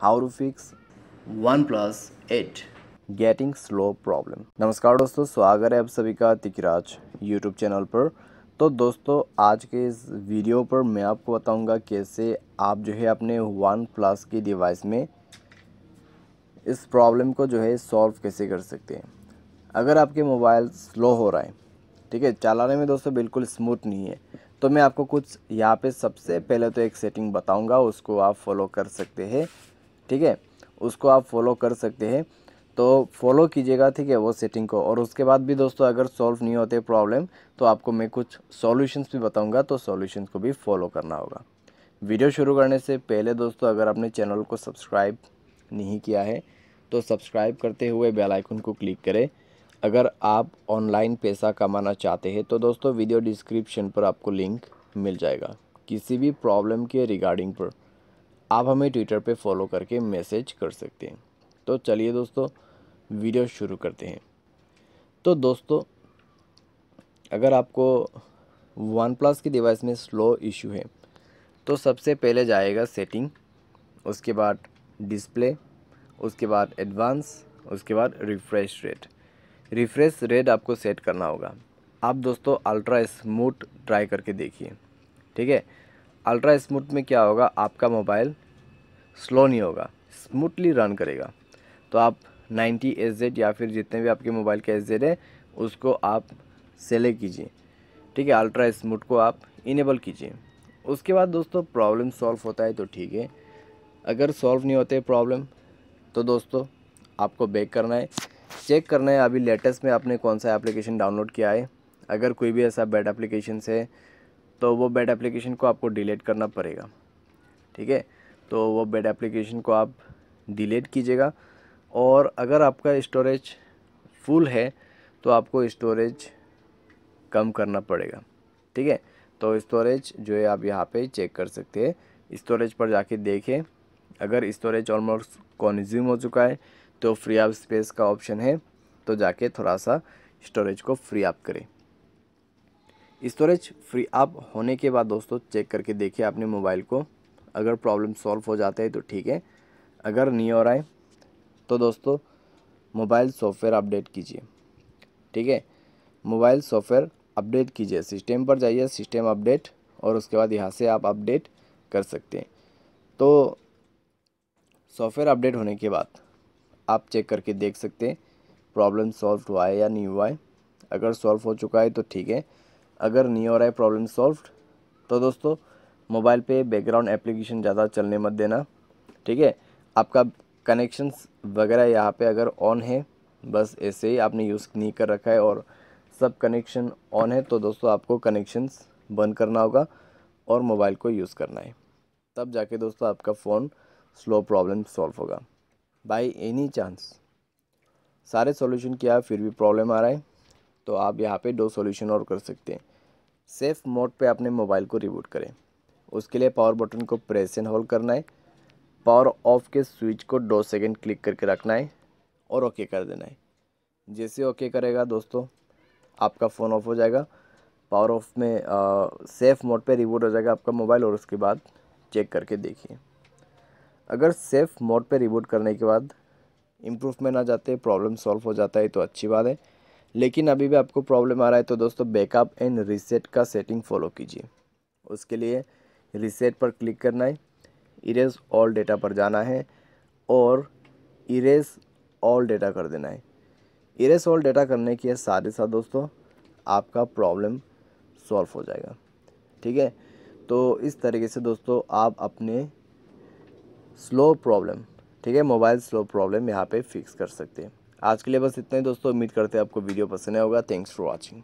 how to fix OnePlus eight getting slow problem नमस्कार दोस्तों स्वागत है आप सभी का तिकराज यूट्यूब चैनल पर तो दोस्तों आज के इस वीडियो पर मैं आपको बताऊंगा कैसे आप जो है अपने वन प्लस की डिवाइस में इस प्रॉब्लम को जो है सॉल्व कैसे कर सकते हैं अगर आपके मोबाइल स्लो हो रहा है ठीक है चलाने में दोस्तों बिल्कुल स्मूथ नहीं है तो मैं आपको कुछ यहाँ पे सबसे पहले तो एक सेटिंग बताऊंगा उसको आप फॉलो कर सकते हैं ठीक है उसको आप फॉलो कर सकते हैं तो फॉलो कीजिएगा ठीक है वो सेटिंग को और उसके बाद भी दोस्तों अगर सॉल्व नहीं होते प्रॉब्लम तो आपको मैं कुछ सॉल्यूशंस भी बताऊंगा तो सॉल्यूशंस को भी फॉलो करना होगा वीडियो शुरू करने से पहले दोस्तों अगर आपने चैनल को सब्सक्राइब नहीं किया है तो सब्सक्राइब करते हुए बेल आइकन को क्लिक करें अगर आप ऑनलाइन पैसा कमाना चाहते हैं तो दोस्तों वीडियो डिस्क्रिप्शन पर आपको लिंक मिल जाएगा किसी भी प्रॉब्लम के रिगार्डिंग पर आप हमें ट्विटर पे फॉलो करके मैसेज कर सकते हैं तो चलिए दोस्तों वीडियो शुरू करते हैं तो दोस्तों अगर आपको वन प्लस की डिवाइस में स्लो इशू है तो सबसे पहले जाएगा सेटिंग उसके बाद डिस्प्ले उसके बाद एडवांस उसके बाद रिफ्रेश रेट रिफ्रेश रेट आपको सेट करना होगा आप दोस्तों अल्ट्रा स्मूथ ट्राई करके देखिए ठीक है अल्ट्रा स्मूथ में क्या होगा आपका मोबाइल स्लो नहीं होगा स्मूथली रन करेगा तो आप 90 एस या फिर जितने भी आपके मोबाइल के एस जेड है उसको आप सेलेक्ट कीजिए ठीक है अल्ट्रा स्मूथ को आप इनेबल कीजिए उसके बाद दोस्तों प्रॉब्लम सॉल्व होता है तो ठीक है अगर सॉल्व नहीं होते प्रॉब्लम तो दोस्तों आपको बैक करना है चेक करना है अभी लेटेस्ट में आपने कौन सा एप्लीकेशन डाउनलोड किया है अगर कोई भी ऐसा बैड एप्लीकेशन है तो वो बेड एप्लीकेशन को आपको डिलीट करना पड़ेगा ठीक है तो वो बेड एप्लीकेशन को आप डिलीट कीजिएगा और अगर आपका स्टोरेज फुल है तो आपको स्टोरेज कम करना पड़ेगा ठीक है तो स्टोरेज जो है आप यहाँ पे चेक कर सकते हैं स्टोरेज पर जाके देखें अगर स्टोरेज ऑलमोस्ट कॉन्ज्यूम हो चुका है तो फ्री आप स्पेस का ऑप्शन है तो जाके थोड़ा सा स्टोरेज को फ्री आप करें स्टोरेज फ्री अप होने के बाद दोस्तों चेक करके देखिए अपने मोबाइल को अगर प्रॉब्लम सॉल्व हो जाता है तो ठीक है अगर नहीं हो रहा है तो दोस्तों मोबाइल सॉफ्टवेयर अपडेट कीजिए ठीक है मोबाइल सॉफ्टवेयर अपडेट कीजिए सिस्टम पर जाइए सिस्टम अपडेट और उसके बाद यहाँ से आप अपडेट कर सकते हैं तो सॉफ्टवेयर अपडेट होने के बाद आप चेक करके देख सकते हैं प्रॉब्लम सॉल्व हुआ है या नहीं हुआ है अगर सॉल्व हो चुका है तो ठीक है अगर नहीं हो रहा है प्रॉब्लम सॉल्व्ड तो दोस्तों मोबाइल पे बैकग्राउंड एप्लीकेशन ज़्यादा चलने मत देना ठीक है आपका कनेक्शंस वगैरह यहाँ पे अगर ऑन है बस ऐसे ही आपने यूज़ नहीं कर रखा है और सब कनेक्शन ऑन है तो दोस्तों आपको कनेक्शंस बंद करना होगा और मोबाइल को यूज़ करना है तब जाके दोस्तों आपका फ़ोन स्लो प्रॉब्लम सॉल्व होगा बाई एनी चांस सारे सॉल्यूशन किया फिर भी प्रॉब्लम आ रहा है तो आप यहाँ पे दो सॉल्यूशन और कर सकते हैं सेफ मोड पे अपने मोबाइल को रिबूट करें उसके लिए पावर बटन को प्रेस एंड होल्ड करना है पावर ऑफ के स्विच को दो सेकेंड क्लिक करके रखना है और ओके कर देना है जैसे ओके करेगा दोस्तों आपका फ़ोन ऑफ हो जाएगा पावर ऑफ में आ, सेफ मोड पे रिबूट हो जाएगा आपका मोबाइल और उसके बाद चेक करके देखिए अगर सेफ मोड पे रिबूट करने के बाद इम्प्रूवमेंट आ जाते हैं प्रॉब्लम सॉल्व हो जाता है तो अच्छी बात है लेकिन अभी भी आपको प्रॉब्लम आ रहा है तो दोस्तों बैकअप एंड रीसेट का सेटिंग फॉलो कीजिए उसके लिए रीसेट पर क्लिक करना है इरेज ऑल डेटा पर जाना है और इरेज ऑल डेटा कर देना है इरेज ऑल डेटा करने के साथ ही साथ दोस्तों आपका प्रॉब्लम सॉल्व हो जाएगा ठीक है तो इस तरीके से दोस्तों आप अपने स्लो प्रॉब्लम ठीक है मोबाइल स्लो प्रॉब्लम यहाँ पे फिक्स कर सकते हैं आज के लिए बस इतना ही दोस्तों उम्मीद करते हैं आपको वीडियो पसंद आया होगा थैंक्स फॉर वॉचिंग